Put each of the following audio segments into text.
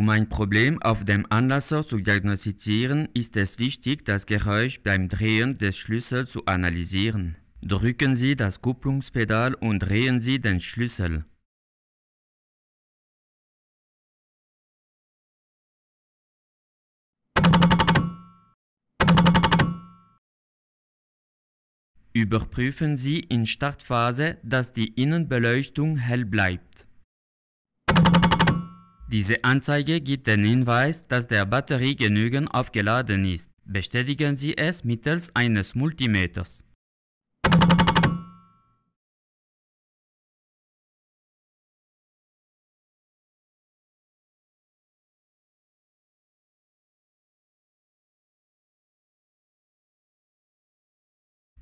Um ein Problem auf dem Anlasser zu diagnostizieren, ist es wichtig, das Geräusch beim Drehen des Schlüssels zu analysieren. Drücken Sie das Kupplungspedal und drehen Sie den Schlüssel. Überprüfen Sie in Startphase, dass die Innenbeleuchtung hell bleibt. Diese Anzeige gibt den Hinweis, dass der Batterie genügend aufgeladen ist. Bestätigen Sie es mittels eines Multimeters.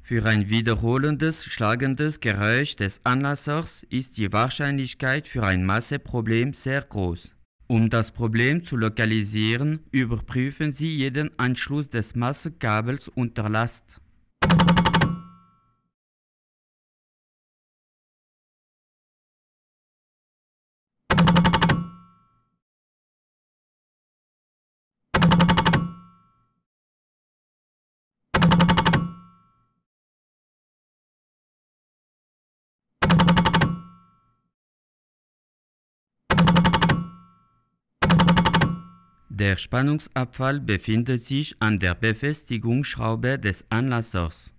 Für ein wiederholendes schlagendes Geräusch des Anlassers ist die Wahrscheinlichkeit für ein Masseproblem sehr groß. Um das Problem zu lokalisieren, überprüfen Sie jeden Anschluss des Massekabels unter Last. Der Spannungsabfall befindet sich an der Befestigungsschraube des Anlassers.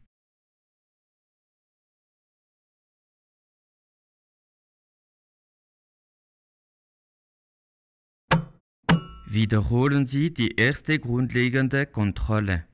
Wiederholen Sie die erste grundlegende Kontrolle.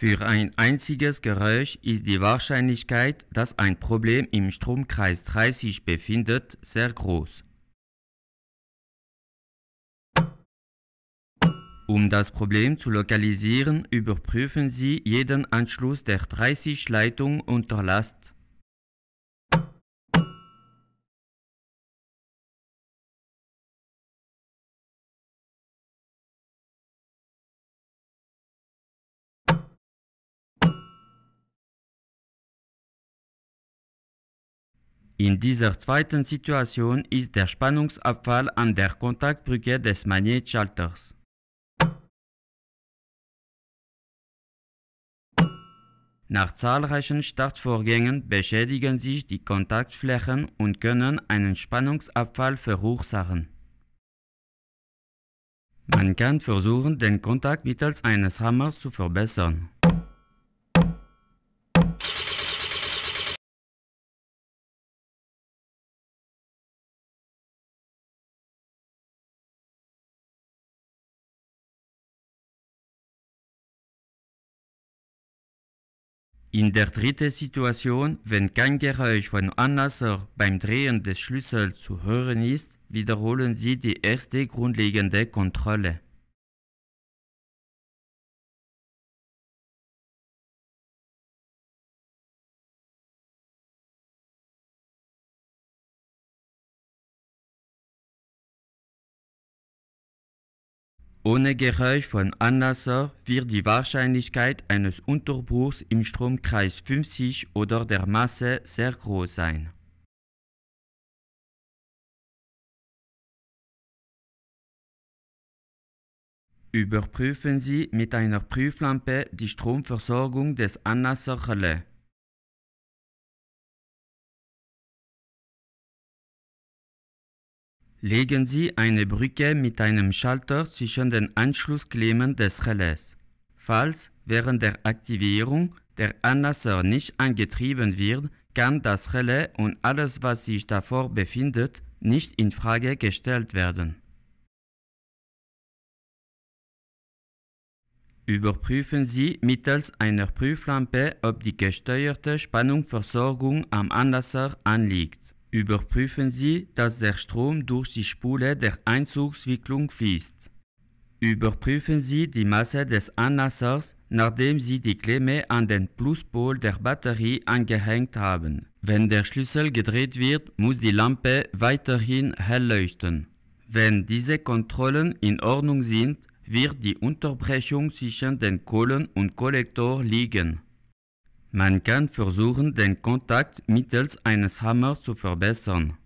Für ein einziges Geräusch ist die Wahrscheinlichkeit, dass ein Problem im Stromkreis 30 befindet, sehr groß. Um das Problem zu lokalisieren, überprüfen Sie jeden Anschluss der 30 Leitung unter Last. In dieser zweiten Situation ist der Spannungsabfall an der Kontaktbrücke des Magnetschalters. Nach zahlreichen Startvorgängen beschädigen sich die Kontaktflächen und können einen Spannungsabfall verursachen. Man kann versuchen, den Kontakt mittels eines Hammers zu verbessern. In der dritten Situation, wenn kein Geräusch von Anlasser beim Drehen des Schlüssels zu hören ist, wiederholen Sie die erste grundlegende Kontrolle. Ohne Geräusch von Anlasser wird die Wahrscheinlichkeit eines Unterbruchs im Stromkreis 50 oder der Masse sehr groß sein. Überprüfen Sie mit einer Prüflampe die Stromversorgung des Anlasser-Relais. Legen Sie eine Brücke mit einem Schalter zwischen den Anschlussklemmen des Relais. Falls während der Aktivierung der Anlasser nicht angetrieben wird, kann das Relais und alles, was sich davor befindet, nicht in Frage gestellt werden. Überprüfen Sie mittels einer Prüflampe, ob die gesteuerte Spannungsversorgung am Anlasser anliegt. Überprüfen Sie, dass der Strom durch die Spule der Einzugswicklung fließt. Überprüfen Sie die Masse des Anlassers, nachdem Sie die Klemme an den Pluspol der Batterie angehängt haben. Wenn der Schlüssel gedreht wird, muss die Lampe weiterhin hell leuchten. Wenn diese Kontrollen in Ordnung sind, wird die Unterbrechung zwischen den Kohlen und Kollektor liegen. Man kann versuchen, den Kontakt mittels eines Hammers zu verbessern